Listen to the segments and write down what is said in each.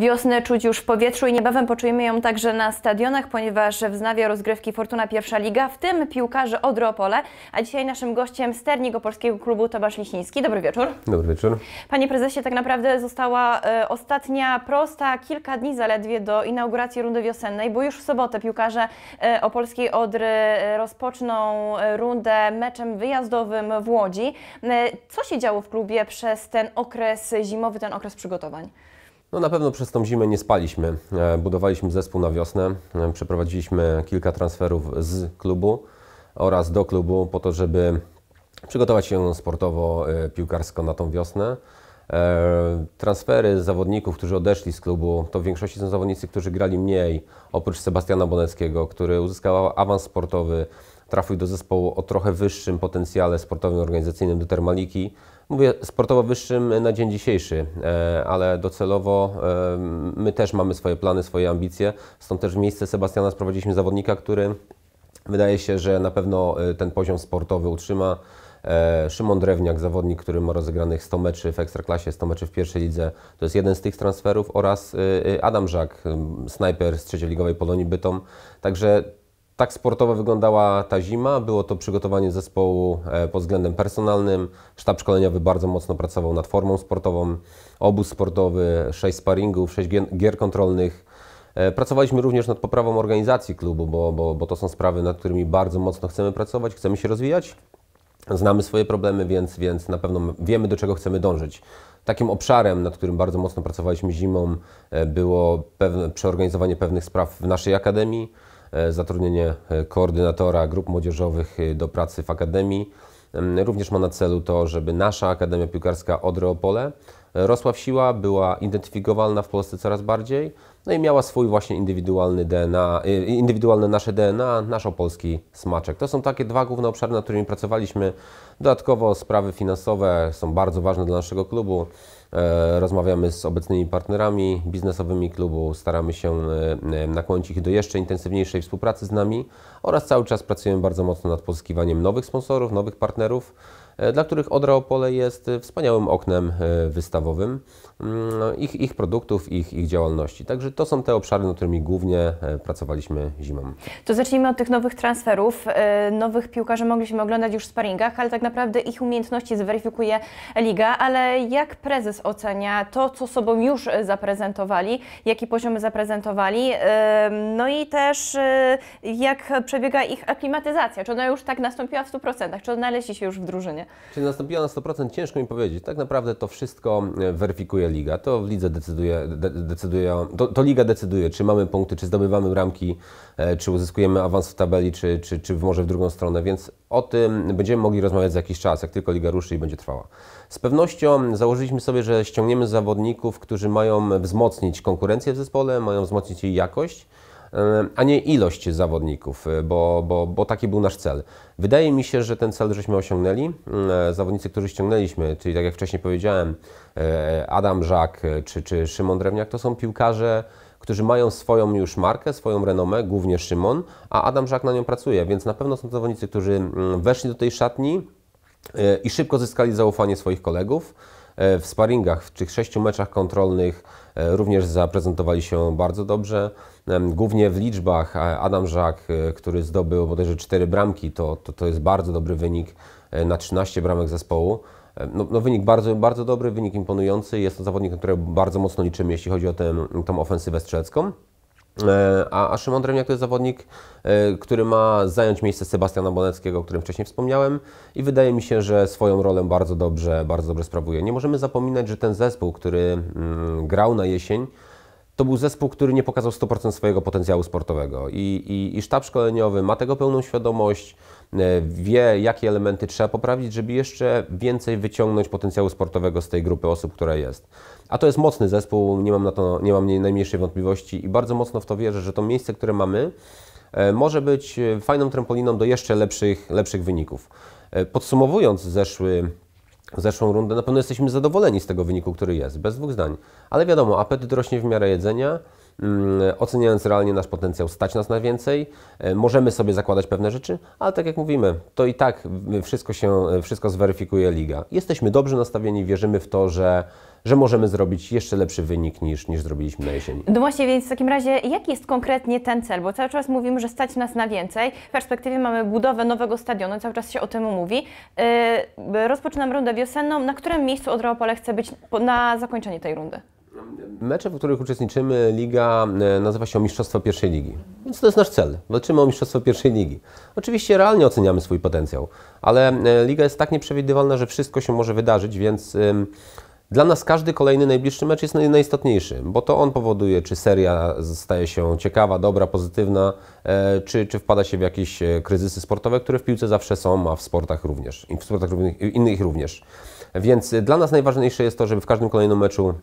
Wiosnę czuć już w powietrzu i niebawem poczujemy ją także na stadionach, ponieważ wznawia rozgrywki Fortuna Pierwsza Liga, w tym piłkarze Odropole. A dzisiaj naszym gościem sternik Polskiego Klubu Tomasz Lisiński. Dobry wieczór. Dobry wieczór. Panie prezesie, tak naprawdę została y, ostatnia prosta, kilka dni zaledwie do inauguracji rundy wiosennej, bo już w sobotę piłkarze y, Opolskiej Odry e, rozpoczną rundę meczem wyjazdowym w Łodzi. Y, co się działo w klubie przez ten okres zimowy, ten okres przygotowań? No na pewno przez tą zimę nie spaliśmy. E, budowaliśmy zespół na wiosnę, e, przeprowadziliśmy kilka transferów z klubu oraz do klubu po to, żeby przygotować się sportowo, e, piłkarsko na tą wiosnę. Transfery zawodników, którzy odeszli z klubu, to w większości są zawodnicy, którzy grali mniej, oprócz Sebastiana Boneckiego, który uzyskał awans sportowy, trafił do zespołu o trochę wyższym potencjale sportowym, organizacyjnym do Termaliki. Mówię sportowo wyższym na dzień dzisiejszy, e, ale docelowo e, my też mamy swoje plany, swoje ambicje. Stąd też w miejsce Sebastiana sprowadziliśmy zawodnika, który wydaje się, że na pewno e, ten poziom sportowy utrzyma. Szymon Drewniak, zawodnik, który ma rozegranych 100 meczy w Ekstraklasie, 100 meczy w pierwszej lidze, to jest jeden z tych transferów oraz Adam Żak, snajper z trzecioligowej Polonii Bytom. Także tak sportowo wyglądała ta zima. Było to przygotowanie zespołu e, pod względem personalnym. Sztab szkoleniowy bardzo mocno pracował nad formą sportową. Obóz sportowy, sześć sparingów, sześć gier kontrolnych. E, pracowaliśmy również nad poprawą organizacji klubu, bo, bo, bo to są sprawy, nad którymi bardzo mocno chcemy pracować, chcemy się rozwijać. Znamy swoje problemy, więc, więc na pewno wiemy, do czego chcemy dążyć. Takim obszarem, nad którym bardzo mocno pracowaliśmy zimą, e, było pewne, przeorganizowanie pewnych spraw w naszej akademii E, zatrudnienie e, koordynatora grup młodzieżowych e, do pracy w Akademii. Również ma na celu to, żeby nasza Akademia Piłkarska Odreopole Reopole Rosła w siła, była identyfikowalna w Polsce coraz bardziej, no i miała swój właśnie indywidualny DNA, y, indywidualne nasze DNA, nasz opolski smaczek. To są takie dwa główne obszary, nad którymi pracowaliśmy. Dodatkowo sprawy finansowe są bardzo ważne dla naszego klubu. E, rozmawiamy z obecnymi partnerami biznesowymi klubu, staramy się e, e, nakłonić ich do jeszcze intensywniejszej współpracy z nami oraz cały czas pracujemy bardzo mocno nad pozyskiwaniem nowych sponsorów, nowych partnerów. E, dla których Odra Opole jest e, wspaniałym oknem e, wystawowym mm, ich, ich produktów, ich, ich działalności. Także to są te obszary, nad którymi głównie pracowaliśmy zimą. To zacznijmy od tych nowych transferów. Nowych piłkarzy mogliśmy oglądać już w sparingach, ale tak naprawdę ich umiejętności zweryfikuje liga. Ale jak prezes ocenia to, co sobą już zaprezentowali, jaki poziomy zaprezentowali, no i też jak przebiega ich aklimatyzacja? Czy ona już tak nastąpiła w 100%? Czy odnaleźli się już w drużynie? Czy nastąpiła na 100%? Ciężko mi powiedzieć. Tak naprawdę to wszystko e, weryfikuje liga. To w lidze decyduje, de, decyduje to, to, liga decyduje, czy mamy punkty, czy zdobywamy ramki, e, czy uzyskujemy awans w tabeli, czy, czy, czy może w drugą stronę, więc o tym będziemy mogli rozmawiać za jakiś czas, jak tylko liga ruszy i będzie trwała. Z pewnością założyliśmy sobie, że ściągniemy zawodników, którzy mają wzmocnić konkurencję w zespole, mają wzmocnić jej jakość. E, a nie ilość zawodników, e, bo, bo, bo taki był nasz cel. Wydaje mi się, że ten cel żeśmy osiągnęli. Mm, e, zawodnicy, którzy ściągnęliśmy, czyli tak jak wcześniej powiedziałem, Adam Żak czy, czy Szymon Drewniak, to są piłkarze, którzy mają swoją już markę, swoją renomę, głównie Szymon, a Adam Żak na nią pracuje, więc na pewno są to zawodnicy, którzy mm, weszli do tej szatni i szybko zyskali zaufanie swoich kolegów. E, w sparingach, w tych sześciu meczach kontrolnych e, również zaprezentowali się bardzo dobrze. E, głównie w liczbach Adam Żak, który zdobył bodajże cztery bramki, to, to, to jest bardzo dobry wynik na 13 bramek zespołu. No, no, wynik bardzo, bardzo dobry, wynik imponujący. Jest to zawodnik, na którego bardzo mocno liczymy, jeśli chodzi o tę, tą ofensywę strzelecką. E, a, a Szymon Drewniak to jest zawodnik, e, który ma zająć miejsce Sebastiana Boneckiego, o którym wcześniej wspomniałem i wydaje mi się, że swoją rolę bardzo dobrze, bardzo dobrze sprawuje. Nie możemy zapominać, że ten zespół, który mm, grał na jesień, to był zespół, który nie pokazał 100% swojego potencjału sportowego I, i, i sztab szkoleniowy ma tego pełną świadomość, E, wie, jakie elementy trzeba poprawić, żeby jeszcze więcej wyciągnąć potencjału sportowego z tej grupy osób, która jest. A to jest mocny zespół, nie mam na to nie mam najmniejszej wątpliwości i bardzo mocno w to wierzę, że to miejsce, które mamy, e, może być e, fajną trampoliną do jeszcze lepszych, lepszych wyników. Podsumowując zeszły zeszłą rundę. Na pewno jesteśmy zadowoleni z tego wyniku, który jest, bez dwóch zdań. Ale wiadomo, apetyt rośnie w miarę jedzenia. Mm, oceniając realnie nasz potencjał, stać nas na więcej, e, możemy sobie zakładać pewne rzeczy, ale tak jak mówimy, to i tak wszystko się, wszystko zweryfikuje liga. Jesteśmy dobrze nastawieni, wierzymy w to, że że możemy zrobić jeszcze lepszy wynik niż, niż zrobiliśmy na jesieni. No właśnie, więc w takim razie jaki jest konkretnie ten cel? Bo cały czas mówimy, że stać nas na więcej. W perspektywie mamy budowę nowego stadionu, cały czas się o tym mówi. Yy, rozpoczynam rundę wiosenną. Na którym miejscu Odra Opole chce być na zakończenie tej rundy? mecze, w których uczestniczymy, liga e, nazywa się Mistrzostwo Pierwszej Ligi. Więc to jest nasz cel. Walczymy o Mistrzostwo Pierwszej Ligi. Oczywiście realnie oceniamy swój potencjał, ale e, liga jest tak nieprzewidywalna, że wszystko się może wydarzyć, więc dla nas każdy kolejny najbliższy mecz jest najistotniejszy, bo to on powoduje, czy seria staje się ciekawa, dobra, pozytywna, e, czy, czy wpada się w jakieś kryzysy sportowe, które w piłce zawsze są, a w sportach również, i w sportach innych również. Więc dla nas najważniejsze jest to, żeby w każdym kolejnym meczu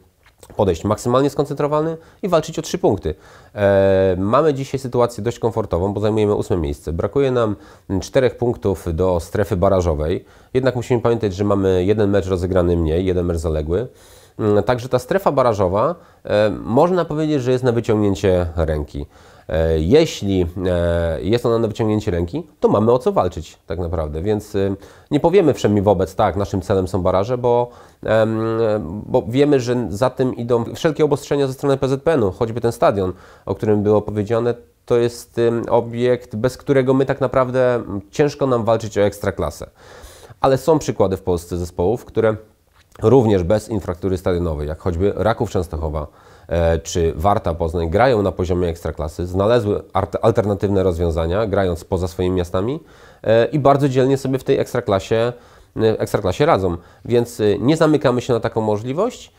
podejść maksymalnie skoncentrowany i walczyć o trzy punkty. E, mamy dzisiaj sytuację dość komfortową, bo zajmujemy ósme miejsce. Brakuje nam czterech punktów do strefy barażowej. Jednak musimy pamiętać, że mamy jeden mecz rozegrany mniej, jeden mecz zaległy. Mm, także ta strefa barażowa e, można powiedzieć, że jest na wyciągnięcie ręki. E, jeśli e, jest ona na wyciągnięcie ręki, to mamy o co walczyć tak naprawdę, więc e, nie powiemy wszemi wobec, tak, naszym celem są baraże, bo, bo wiemy, że za tym idą wszelkie obostrzenia ze strony PZPN-u, choćby ten stadion, o którym było powiedziane, to jest obiekt, bez którego my tak naprawdę ciężko nam walczyć o ekstraklasę. Ale są przykłady w Polsce zespołów, które również bez infrastruktury stadionowej, jak choćby Raków Częstochowa, E, czy Warta Poznań grają na poziomie ekstraklasy, znalazły alternatywne rozwiązania, grając poza swoimi miastami e, i bardzo dzielnie sobie w tej ekstraklasie, e, ekstraklasie radzą. Więc nie zamykamy się na taką możliwość,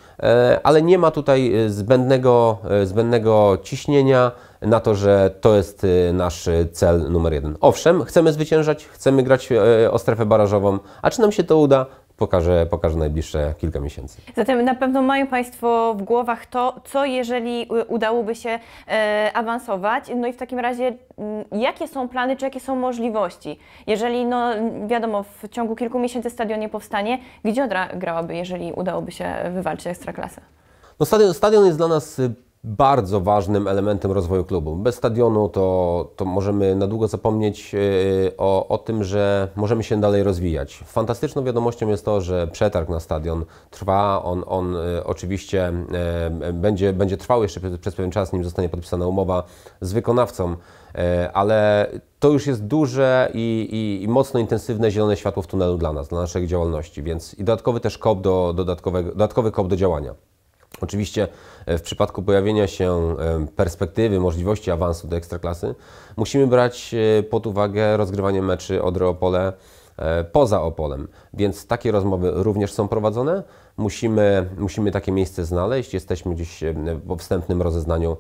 ale nie ma tutaj zbędnego, zbędnego ciśnienia na to, że to jest nasz cel numer jeden. Owszem, chcemy zwyciężać, chcemy grać o strefę barażową, a czy nam się to uda, pokażę, pokażę najbliższe kilka miesięcy. Zatem na pewno mają Państwo w głowach to, co jeżeli udałoby się e, awansować. No i w takim razie, mm, jakie są plany, czy jakie są możliwości? Jeżeli, no wiadomo, w ciągu kilku miesięcy stadion nie powstanie, gdzie Odra grałaby, jeżeli udałoby się wywalczyć Ekstraklasę? No stadion, stadion jest dla nas y, bardzo ważnym elementem rozwoju klubu. Bez stadionu to, to możemy na długo zapomnieć e, o, o tym, że możemy się dalej rozwijać. Fantastyczną wiadomością jest to, że przetarg na stadion trwa. On, on e, oczywiście e, będzie, będzie trwał jeszcze przez pewien czas, nim zostanie podpisana umowa z wykonawcą, ale to już jest duże i, i, i, mocno intensywne zielone światło w tunelu dla nas, dla naszej działalności, więc i dodatkowy też kop do, dodatkowego dodatkowy kop do działania. Oczywiście e, w przypadku pojawienia się e, perspektywy, możliwości awansu do ekstraklasy, musimy brać e, pod uwagę rozgrywanie meczy Odry Opole poza Opolem, więc takie rozmowy również są prowadzone. Musimy, musimy takie miejsce znaleźć, jesteśmy gdzieś po wstępnym rozeznaniu,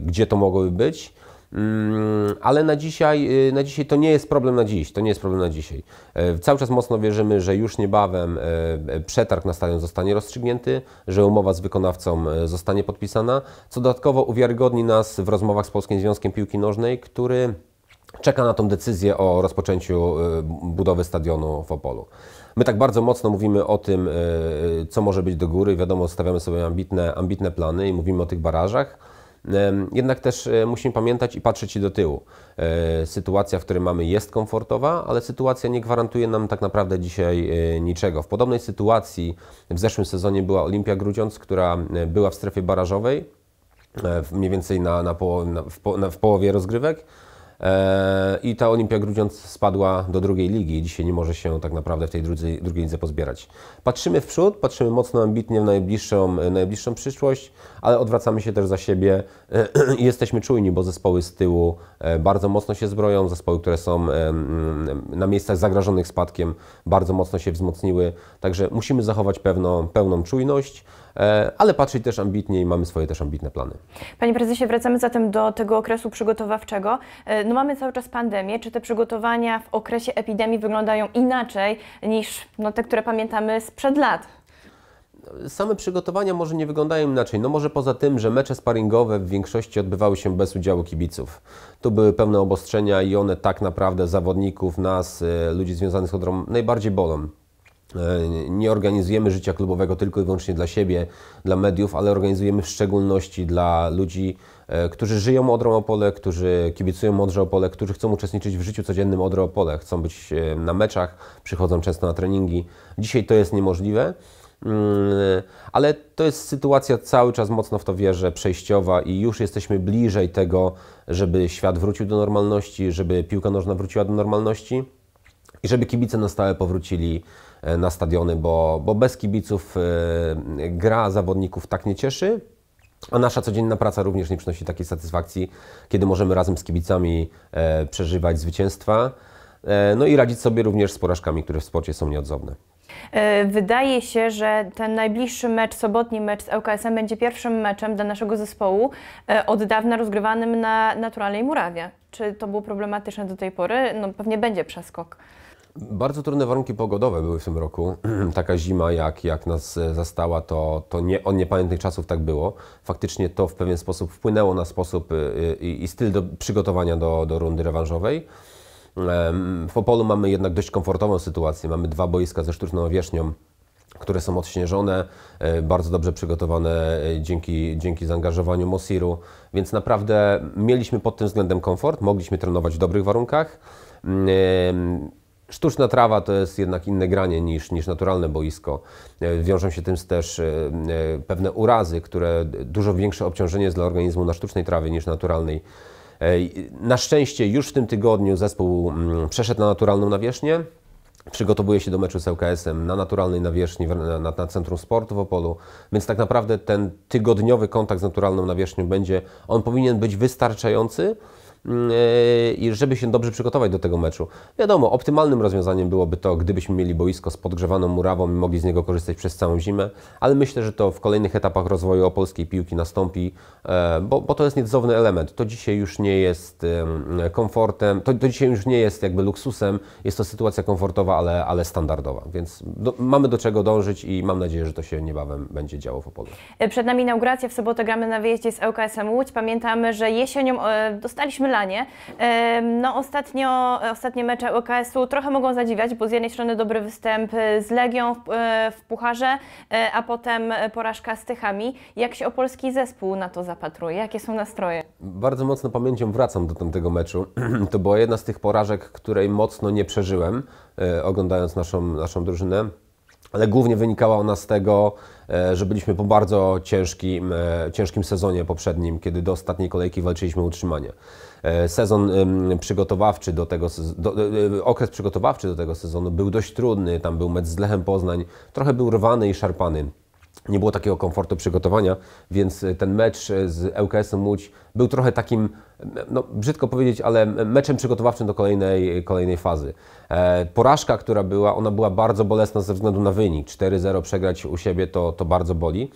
gdzie to mogłoby być. Mm, ale na dzisiaj, y, na dzisiaj to nie jest problem na dziś, to nie jest problem na dzisiaj. E, cały czas mocno wierzymy, że już niebawem e, e, przetarg na stadion zostanie rozstrzygnięty, że umowa z wykonawcą zostanie podpisana, co dodatkowo uwiarygodni nas w rozmowach z Polskim Związkiem Piłki Nożnej, który czeka na tą decyzję o rozpoczęciu budowy stadionu w Opolu. My tak bardzo mocno mówimy o tym, co może być do góry. Wiadomo, stawiamy sobie ambitne, ambitne plany i mówimy o tych barażach jednak też e, musimy pamiętać i patrzeć do tyłu. E, sytuacja, w której mamy, jest komfortowa, ale sytuacja nie gwarantuje nam tak naprawdę dzisiaj e, niczego. W podobnej sytuacji w zeszłym sezonie była Olimpia Grudziądz, która była w strefie barażowej, mniej więcej na, na, poł na, w, po na w połowie rozgrywek E, I ta Olimpia Grudziądz spadła do drugiej ligi i dzisiaj nie może się tak naprawdę w tej drugiej, drugiej lidze pozbierać. Patrzymy w przód, patrzymy mocno ambitnie w najbliższą, najbliższą przyszłość, ale odwracamy się też za siebie i jesteśmy czujni, bo zespoły z tyłu e, bardzo mocno się zbroją, zespoły, które są na miejscach zagrażonych spadkiem bardzo mocno się wzmocniły, także musimy zachować pewną, pełną czujność. E, ale patrzeć też ambitnie i mamy swoje też ambitne plany. Panie prezesie, wracamy zatem do tego okresu przygotowawczego. E, no mamy cały czas pandemię. Czy te przygotowania w okresie epidemii wyglądają inaczej niż no, te, które pamiętamy sprzed lat? Same przygotowania może nie wyglądają inaczej. No może poza tym, że mecze sparingowe w większości odbywały się bez udziału kibiców. Tu były pełne obostrzenia i one tak naprawdę zawodników, nas, e, ludzi związanych z hodrą najbardziej bolą. E, nie organizujemy życia klubowego tylko i wyłącznie dla siebie, dla mediów, ale organizujemy w szczególności dla ludzi, e, którzy żyją Odrą Opole, którzy kibicują Odrze Opole, którzy chcą uczestniczyć w życiu codziennym Odry Opole, chcą być e, na meczach, przychodzą często na treningi. Dzisiaj to jest niemożliwe, mm, ale to jest sytuacja cały czas mocno w to wierzę, przejściowa i już jesteśmy bliżej tego, żeby świat wrócił do normalności, żeby piłka nożna wróciła do normalności i żeby kibice na stałe powrócili E, na stadiony, bo, bo bez kibiców e, gra zawodników tak nie cieszy. A nasza codzienna praca również nie przynosi takiej satysfakcji, kiedy możemy razem z kibicami e, przeżywać zwycięstwa, no i radzić sobie również z porażkami, które w sporcie są nieodzowne. Wydaje się, że ten najbliższy mecz, sobotni mecz z ŁKS-em będzie pierwszym meczem dla naszego zespołu od dawna rozgrywanym na naturalnej murawie. Czy to było problematyczne do tej pory? No pewnie będzie przeskok. Bardzo trudne warunki pogodowe były w tym roku. Taka zima, jak, jak nas e, zastała, to, to nie, od niepamiętnych czasów tak było. Faktycznie to w pewien sposób wpłynęło na sposób e, e, i, i styl do, przygotowania do, do rundy rewanżowej. W Opolu mamy jednak dość komfortową sytuację. Mamy dwa boiska ze sztuczną wierzchnią, które są odśnieżone, bardzo dobrze przygotowane dzięki, dzięki zaangażowaniu Mosiru, więc naprawdę mieliśmy pod tym względem komfort, mogliśmy trenować w dobrych warunkach. Sztuczna trawa to jest jednak inne granie niż, niż naturalne boisko. E, wiążą się tym też e, e, pewne urazy, które dużo większe obciążenie jest dla organizmu na sztucznej trawie niż naturalnej. Na szczęście już w tym tygodniu zespół mm, przeszedł na naturalną nawierzchnię. Przygotowuje się do meczu z lks em na naturalnej nawierzchni, na, na, Centrum Sportu w Opolu, więc tak naprawdę ten tygodniowy kontakt z naturalną nawierzchnią będzie, on powinien być wystarczający, Mm, e, i żeby się dobrze przygotować do tego meczu. Wiadomo, optymalnym rozwiązaniem byłoby to, gdybyśmy mieli boisko z podgrzewaną murawą i mogli z niego korzystać przez całą zimę, ale myślę, że to w kolejnych etapach rozwoju opolskiej piłki nastąpi, e, bo, bo to jest niecowny element. To dzisiaj już nie jest komfortem, to, to, dzisiaj już nie jest jakby luksusem, jest to sytuacja komfortowa, ale, ale standardowa, więc do, mamy do czego dążyć i mam nadzieję, że to się niebawem będzie działo w Opolu. E, przed nami inauguracja, w sobotę gramy na wyjeździe z łks Łódź. Pamiętamy, że jesienią dostaliśmy no ostatnio, ostatnie mecze UKS-u trochę mogą zadziwiać, bo z jednej strony dobry występ e, z Legią w, e, w Pucharze, e, a potem porażka z Tychami. Jak się opolski zespół na to zapatruje? Jakie są nastroje? Bardzo mocno pamięcią wracam do tamtego meczu. To była jedna z tych porażek, której mocno nie przeżyłem, oglądając naszą, naszą drużynę ale głównie wynikała ona z tego, że byliśmy po bardzo ciężkim, ciężkim sezonie poprzednim, kiedy do ostatniej kolejki walczyliśmy o utrzymanie. E, sezon przygotowawczy do tego, do, e, okres przygotowawczy do tego sezonu był dość trudny, tam był mecz z Lechem Poznań, trochę był rwany i szarpany. Nie było takiego komfortu przygotowania, więc e, ten mecz z ŁKS-em Łódź był trochę takim, no, brzydko powiedzieć, ale meczem przygotowawczym do kolejnej, kolejnej fazy. E, porażka, która była, ona była bardzo bolesna ze względu na wynik. 4-0 przegrać u siebie to, to bardzo boli.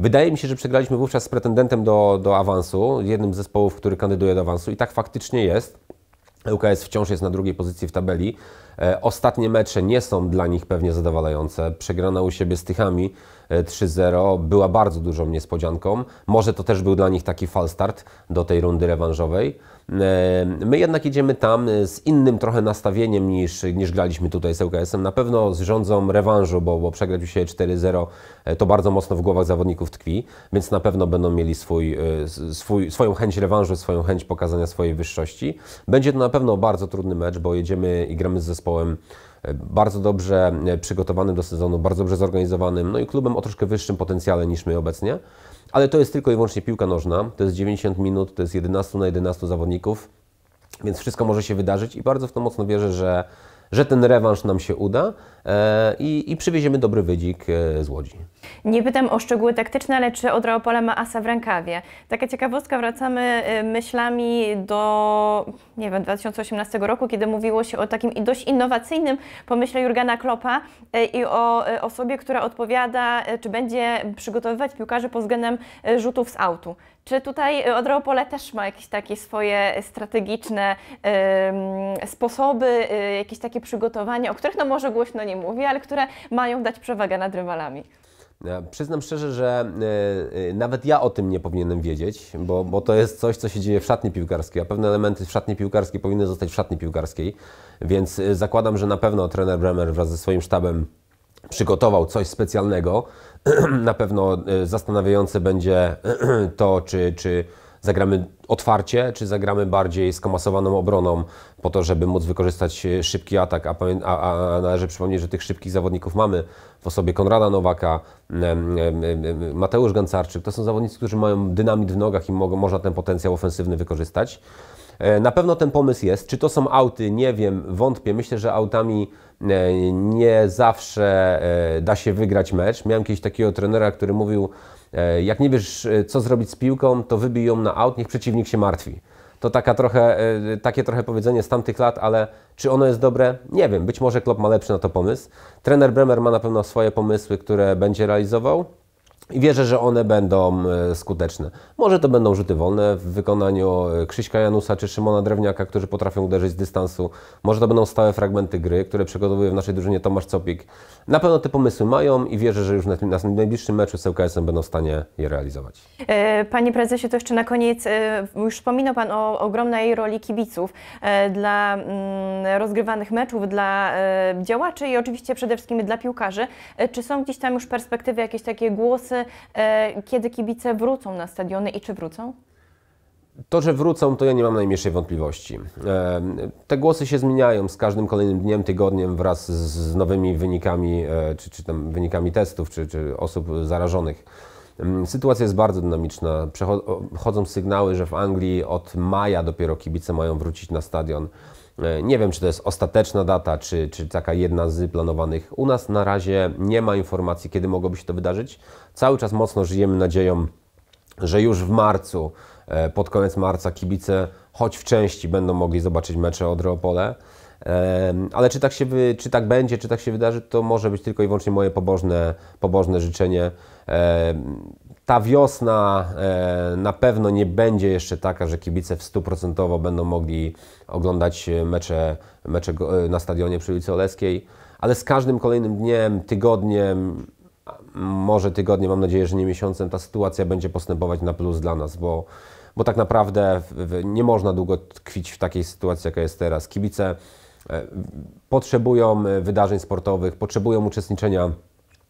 Wydaje mi się, że przegraliśmy wówczas z pretendentem do, do awansu, jednym z zespołów, który kandyduje do awansu i tak faktycznie jest. UKS wciąż jest na drugiej pozycji w tabeli. E, ostatnie mecze nie są dla nich pewnie zadowalające. Przegrana u siebie z Tychami 3-0 e, była bardzo dużą niespodzianką. Może to też był dla nich taki falstart do tej rundy rewanżowej. E, my jednak idziemy tam e, z innym trochę nastawieniem niż, niż graliśmy tutaj z lks em Na pewno z rządzą rewanżu, bo, bo przegrać dzisiaj 4-0 e, to bardzo mocno w głowach zawodników tkwi, więc na pewno będą mieli swój, swój, swoją chęć rewanżu, swoją chęć pokazania swojej wyższości. Będzie to na pewno bardzo trudny mecz, bo jedziemy i gramy z zespołem bardzo dobrze przygotowanym do sezonu, bardzo dobrze zorganizowanym, no i klubem o troszkę wyższym potencjale niż my obecnie. Ale to jest tylko i wyłącznie piłka nożna, to jest 90 minut, to jest 11 na 11 zawodników, więc wszystko może się wydarzyć i bardzo w to mocno wierzę, że że ten rewanż nam się uda e, i, i przywieziemy dobry wydzik e, z Łodzi. Nie pytam o szczegóły taktyczne, ale czy Odra Opole ma asa w rękawie? Taka ciekawostka, wracamy e, myślami do nie wiem, 2018 roku, kiedy mówiło się o takim dość innowacyjnym pomyśle Jurgena Kloppa i o osobie, która odpowiada, czy będzie przygotowywać piłkarzy pod względem rzutów z autu. Czy tutaj y, Odropole też ma jakieś takie swoje strategiczne sposoby, y, jakieś takie przygotowania, o których no może głośno nie mówi, ale które mają dać przewagę nad rywalami? Ja przyznam szczerze, że y, nawet ja o tym nie powinienem wiedzieć, bo, bo to jest coś, co się dzieje w szatni piłkarskiej, a pewne elementy w szatni piłkarskiej powinny zostać w szatni piłkarskiej, więc zakładam, że na pewno trener Bremer wraz ze swoim sztabem przygotował coś specjalnego. Na pewno e, zastanawiające będzie to, czy, czy zagramy otwarcie, czy zagramy bardziej skomasowaną obroną po to, żeby móc wykorzystać e, szybki atak, a, a, a należy przypomnieć, że tych szybkich zawodników mamy w osobie Konrada Nowaka, Mateusz Gancarczyk, to są zawodnicy, którzy mają dynamit w nogach i mogą, można ten potencjał ofensywny wykorzystać. E, na pewno ten pomysł jest. Czy to są auty? Nie wiem, wątpię. Myślę, że autami e, nie zawsze e, da się wygrać mecz. Miałem kiedyś takiego trenera, który mówił, jak nie wiesz, co zrobić z piłką, to wybij ją na aut, niech przeciwnik się martwi. To taka trochę, takie trochę powiedzenie z tamtych lat, ale czy ono jest dobre? Nie wiem. Być może Klopp ma lepszy na to pomysł. Trener Bremer ma na pewno swoje pomysły, które będzie realizował. I wierzę, że one będą e, skuteczne. Może to będą rzuty wolne w wykonaniu e, Krzyśka Janusa czy Szymona Drewniaka, którzy potrafią uderzyć z dystansu. Może to będą stałe fragmenty gry, które przygotowuje w naszej drużynie Tomasz Copik. Na pewno te pomysły mają i wierzę, że już na, na najbliższym meczu z LKS-em będą w stanie je realizować. E, panie prezesie, to jeszcze na koniec. Już wspominał Pan o ogromnej roli kibiców dla mm, rozgrywanych meczów, dla działaczy i oczywiście przede wszystkim dla piłkarzy. Czy są gdzieś tam już perspektywy, jakieś takie głosy E, kiedy kibice wrócą na stadiony i czy wrócą? To, że wrócą, to ja nie mam najmniejszej wątpliwości. E, te głosy się zmieniają z każdym kolejnym dniem, tygodniem wraz z nowymi wynikami, e, czy, czy tam wynikami testów, czy, czy osób zarażonych. Mm, sytuacja jest bardzo dynamiczna. Przechodzą sygnały, że w Anglii od maja dopiero kibice mają wrócić na stadion. E, nie wiem, czy to jest ostateczna data, czy, czy taka jedna z planowanych. U nas na razie nie ma informacji, kiedy mogłoby się to wydarzyć. Cały czas mocno żyjemy nadzieją, że już w marcu, e, pod koniec marca, kibice choć w części będą mogli zobaczyć mecze od Reopole. Ale czy tak, się czy tak będzie, czy tak się wydarzy, to może być tylko i wyłącznie moje pobożne, pobożne życzenie. Ta wiosna na pewno nie będzie jeszcze taka, że kibice w 100% będą mogli oglądać mecze, mecze na stadionie przy ulicy Oleskiej, ale z każdym kolejnym dniem, tygodniem, może tygodniem, mam nadzieję, że nie miesiącem, ta sytuacja będzie postępować na plus dla nas, bo bo tak naprawdę nie można długo tkwić w takiej sytuacji, jaka jest teraz. Kibice E, potrzebują e, wydarzeń sportowych, potrzebują uczestniczenia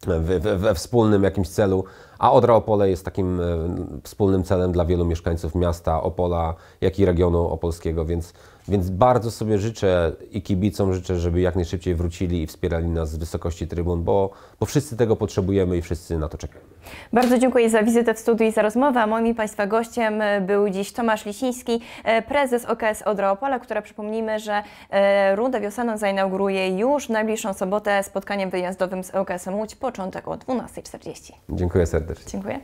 we, we, we wspólnym jakimś celu. A Odra Opole jest takim e, wspólnym celem dla wielu mieszkańców miasta Opola, jak i regionu opolskiego, więc, więc bardzo sobie życzę i kibicom życzę, żeby jak najszybciej wrócili i wspierali nas z wysokości trybun, bo, bo wszyscy tego potrzebujemy i wszyscy na to czekamy. Bardzo dziękuję za wizytę w studiu i za rozmowę. Moim i Państwa gościem e, był dziś Tomasz Lisiński, e, prezes OKS Odra Opola, która przypomnijmy, że rundę wiosenną zainauguruje już w najbliższą sobotę spotkaniem wyjazdowym z OKS-em Łódź, początek o 12.40. Dziękuję serdecznie serdecznie. Dziękuję.